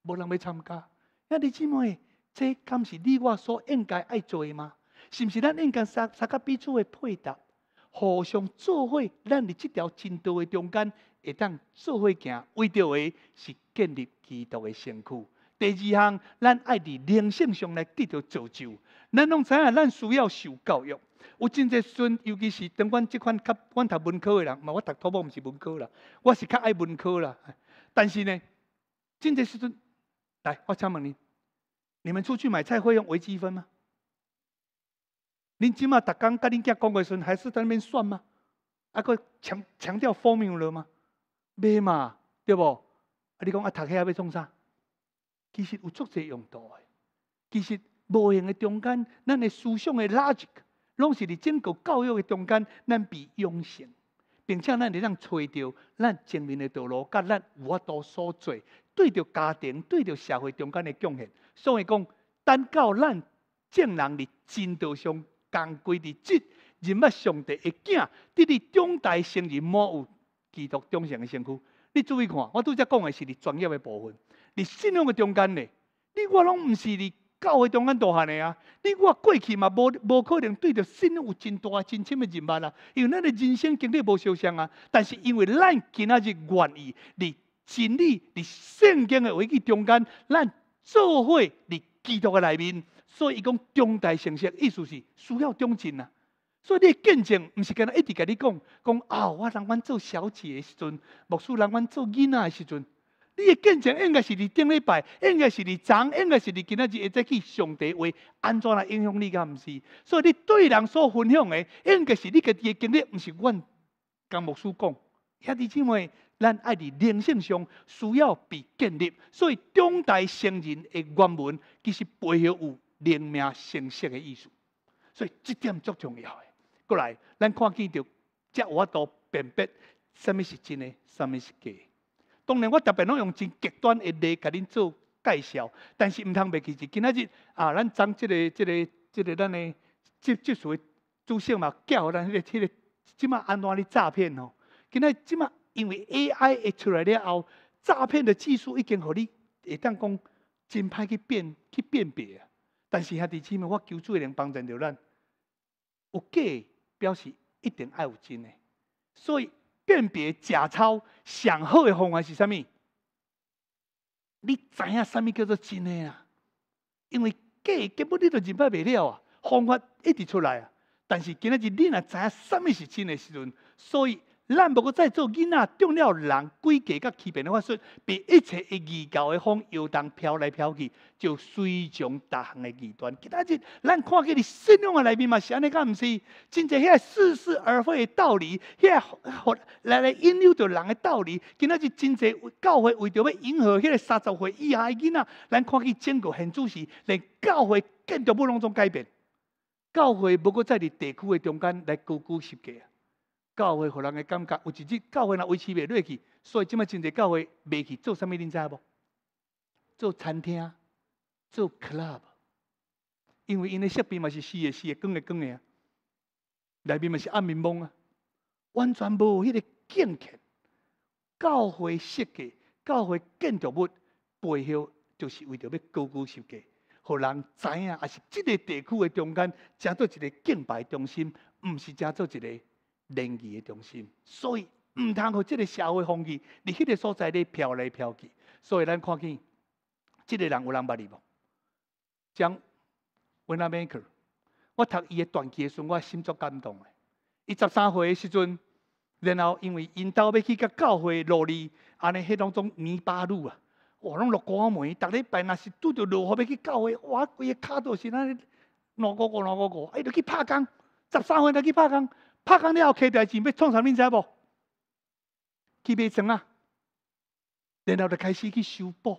无人要参加。兄弟姊妹，这敢是你我所应该爱做吗？是毋是咱应该相相加彼此嘅配搭，互相做伙，咱伫这条进度嘅中间，会当做伙行，为着嘅是建立基督嘅身躯。第二项，咱爱伫灵性上来得到造就。咱拢知影，咱需要受教育。有真侪孙，尤其是当阮即款较，阮读文科诶人，嘛，我读淘宝毋是文科啦，我是较爱文科啦。但是呢，真侪时阵，来，我请问你，你们出去买菜会用微积分吗？恁即满逐工甲恁家光时阵，还是在那边算吗？啊佫强强调 formula 吗？袂嘛，对无？啊，你讲啊，读起要创啥？其实有足侪用途诶。其实无形诶中间，咱诶思想诶 logic，拢是伫整个教育诶中间，咱被养成，并且咱伫咱找到咱前面的道路，甲咱有法度所做，对著家庭、对著社会中间诶贡献。所以讲，等到咱正人伫正道上干归伫即。人物上帝会行。伫伫中大成人满有基督中诚的身躯。你注意看，我拄则讲的是伫专业的部分。伫信仰嘅中间咧，你我拢毋是伫教会中间大汉嘅啊！你我过去嘛无无可能对着信仰有真大真深嘅人脉啊，因为咱嘅人生经历无受伤啊。但是因为咱今仔日愿意，伫真理、伫圣经嘅位机中间，咱做伙伫基督嘅内面，所以伊讲重大成熟，意思是需要忠贞啊。所以你见证毋是今仔一直甲你讲，讲啊，我人阮做小姐嘅时阵，牧师人阮做囡仔嘅时阵。你的见证应该是伫顶礼拜，应该是伫昨，应该是伫今仔日，会再去上帝话安怎来影响你，噶毋是？所以你对人所分享的，应该是你家己的经历，毋是阮讲牧师讲。遐弟姊妹，咱爱伫人性上需要被建立，所以中代圣人的原文其实背后有灵名成色的意思，所以这点足重要诶，过来，咱看见着，接我都辨别，什么是真的，什么是假。当然，我特别拢用真极端的例，甲您做介绍。但是毋通忘记，今仔日啊，咱将即个、即个、即个、咱个即术个知识嘛，教咱迄个、迄个，即马安怎咧诈骗哦？今仔即马因为 AI 会出来了后，诈骗的技术已经互你会当讲真歹去辨去辨别。但是兄弟姊妹，我求助人帮助着咱有假表示一定爱有真诶，所以。辨别假钞上好的方法是啥物？你知影啥物叫做真诶啊？因为假的根本你都认不袂了啊，方法一直出来啊。但是今仔日你若知影啥物是真诶时阵，所以。咱不过在做囡仔，中了人规计甲欺骗的话说，被一切会异教的风摇荡飘来飘去，就随从大行的异端。今仔日咱看见你信仰的内面嘛是安尼，敢毋是？真侪遐似是而非的道理，遐来来引诱着人的道理。今仔日真侪教会为着要迎合迄个三十岁以下的囡仔，咱看见整国现主席连教会建着不拢种改变。教会不过在你地区的中间来勾勾勾勾啊！教会给人个感觉，有一日教会若维持袂落去，所以即卖真侪教会袂去做啥物？恁知影无？做餐厅、做 club，因为因个设备嘛是四个四个，光个光个啊，内面嘛是暗暝蒙啊，完全无迄个敬虔。教会设计、教会建筑物背后，就是为着要高高设计，互人知影啊，是即个地区个中间，正做一个敬拜中心，毋是正做一个。灵气的中心，所以毋通让即个社会风气伫迄个所在咧飘来飘去。所以咱看见，即个人有人捌伊无？将 w h e n make，我读伊的传记的时阵，我心足感动的。伊十三岁的时阵，然后因为因兜要去甲教会，路哩，安尼，迄当中泥巴路啊，哇，拢落关门，逐日拜，若是拄着落雨要去教会，哇，规个骹都是安尼，两个个两个个，哎，去拍工，十三岁就去拍工。拍工了后，揢条钱要创啥物知无？去买砖啊！然后就开始去修补。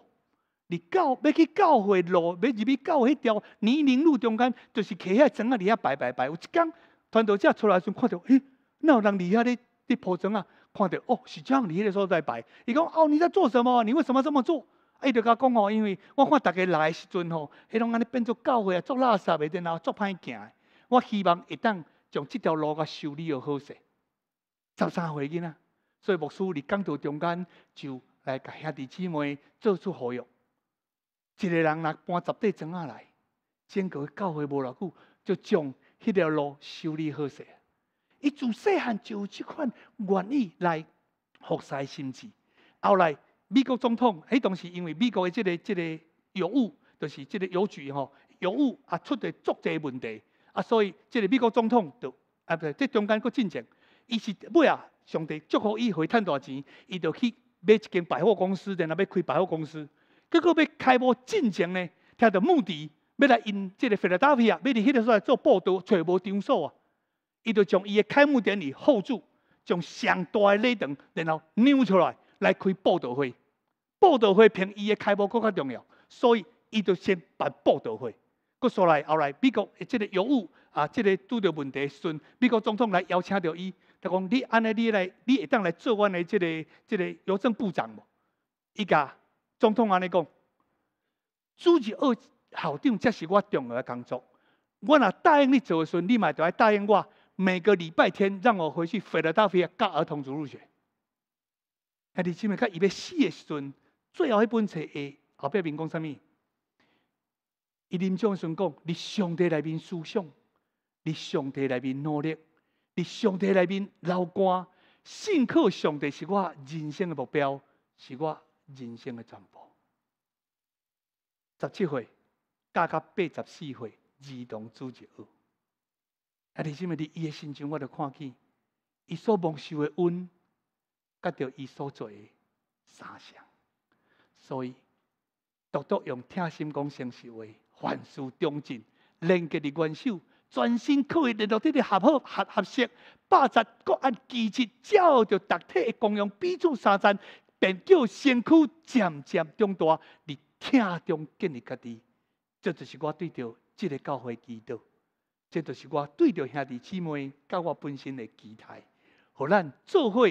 你教要去教会路，要入去教会迄条泥泞路中间，就是揢遐砖啊，伫遐摆摆摆。有一工团队者出来时，看到，哎，那有人伫遐咧咧铺砖啊？看到，哦，是这样，伫迄个所在摆。伊讲，哦，你在做什么？你为什么这么做？伊就甲讲哦，因为我看逐个来时阵吼，迄拢安尼变作教会啊，足垃圾，然后足歹行。我希望会当。将即条路甲修理好势。十三岁囡仔，所以牧师伫讲道中间就来甲兄弟姊妹做出好吁。一个人若搬十块砖仔来，结果教会无偌久就将迄条路修理好势。伊自细汉就有即款愿意来服侍心子，后来美国总统迄当时因为美国的即个即个药物，就是即个邮局吼药物啊出的足济问题。啊，所以即个美国总统，就啊不是，这中间佫进前伊是尾啊，上帝祝福伊会趁大钱，伊就去买一间百货公司，然后要开百货公司，结果要开幕进前呢，听到目的要来因即个佛罗戴菲啊，要伫迄个索来做报道，揣无场所啊，伊就将伊的开幕典礼 hold 住，将上大礼堂，然后扭出来来开报道会，报道会凭伊的开幕更较重要，所以伊就先办报道会。佫说来后来美国即个药物啊，即个拄着问题时阵，美国总统来邀请着伊，他讲你安尼你来，你会当来做阮呢即个即个邮政部长无？伊甲总统安尼讲，主持二校长才是我重要工作。我若答应你做时，阵，你嘛上来答应我，每个礼拜天让我回去飞了大飞去教儿童主入学。哎，你前面看伊要死的时阵，最后迄本册诶后壁面讲啥物？伊临终时讲：，伫上帝内面思想，伫上帝内面努力，伫上帝内面流汗，信靠上帝是我人生的目标，是我人生的全部。十七岁加到八十四岁，自动义学。啊，你知咪？你伊诶心情，我都看见，伊所蒙受诶恩，甲着伊所做诶三项。所以，独独用听心讲诚实话。凡事中进，廉洁的元首，专心可以联络这个合好合合适，百十各按机制照着集体的功用，彼此三层便叫身躯渐渐长大，伫听中建立家己。这就是我对着这个教会祈祷，这就是我对着兄弟姊妹教我本身的期待，和咱做伙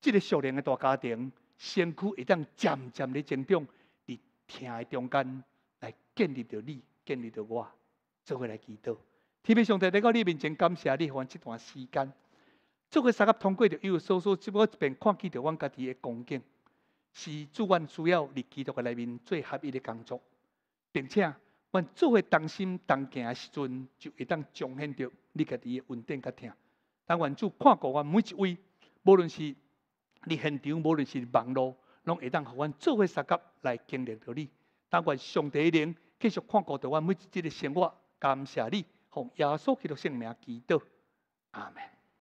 这个少年的大家庭，身躯会当渐渐的成长，伫听的中间。来建立着你，建立着我，做伙来祈祷。特别上帝来到你面前，感谢你，互我这段时间做伙相加通过着，又搜索，即边一边看见着阮家己的光景，是主阮需要伫祈祷的内面最合一的工作，并且阮做伙同心同行的时阵，就会当彰显着你家己的稳定甲听。但愿主看顾阮每一位，无论是你现场，无论是网络，拢会当互阮做伙相加来经历着你。但愿上帝灵继续看顾着我每一日的生活，感谢你，奉耶稣基督圣名祈祷，阿门。